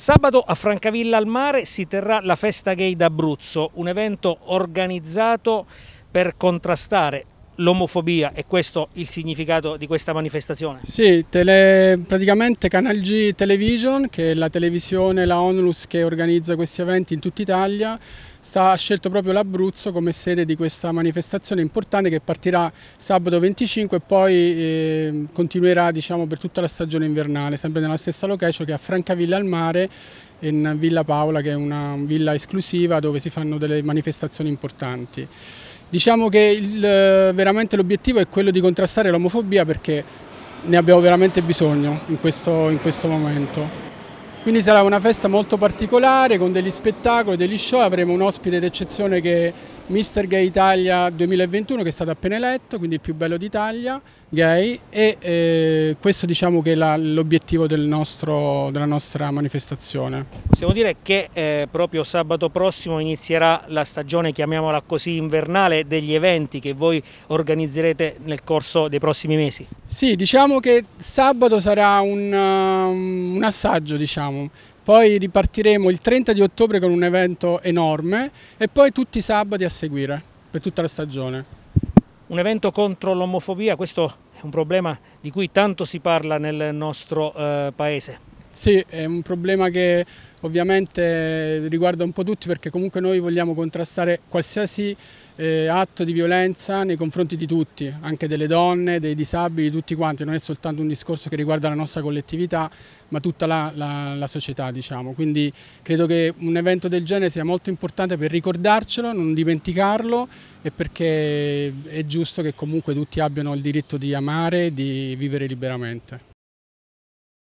Sabato a Francavilla al Mare si terrà la Festa Gay d'Abruzzo, un evento organizzato per contrastare l'omofobia e questo il significato di questa manifestazione? Sì, tele, praticamente Canal G Television, che è la televisione, la ONLUS che organizza questi eventi in tutta Italia, sta, ha scelto proprio l'Abruzzo come sede di questa manifestazione importante che partirà sabato 25 e poi eh, continuerà diciamo, per tutta la stagione invernale, sempre nella stessa location che è a Francavilla al mare in Villa Paola che è una villa esclusiva dove si fanno delle manifestazioni importanti. Diciamo che il, veramente l'obiettivo è quello di contrastare l'omofobia perché ne abbiamo veramente bisogno in questo, in questo momento. Quindi sarà una festa molto particolare con degli spettacoli, degli show, avremo un ospite d'eccezione che è Mister Gay Italia 2021 che è stato appena eletto, quindi il più bello d'Italia, gay, e eh, questo diciamo che è l'obiettivo del della nostra manifestazione. Possiamo dire che eh, proprio sabato prossimo inizierà la stagione, chiamiamola così, invernale degli eventi che voi organizzerete nel corso dei prossimi mesi? Sì, diciamo che sabato sarà un, um, un assaggio, diciamo. poi ripartiremo il 30 di ottobre con un evento enorme e poi tutti i sabati a seguire per tutta la stagione. Un evento contro l'omofobia, questo è un problema di cui tanto si parla nel nostro eh, paese. Sì, è un problema che ovviamente riguarda un po' tutti perché comunque noi vogliamo contrastare qualsiasi eh, atto di violenza nei confronti di tutti, anche delle donne, dei disabili, tutti quanti, non è soltanto un discorso che riguarda la nostra collettività ma tutta la, la, la società diciamo, quindi credo che un evento del genere sia molto importante per ricordarcelo, non dimenticarlo e perché è giusto che comunque tutti abbiano il diritto di amare e di vivere liberamente.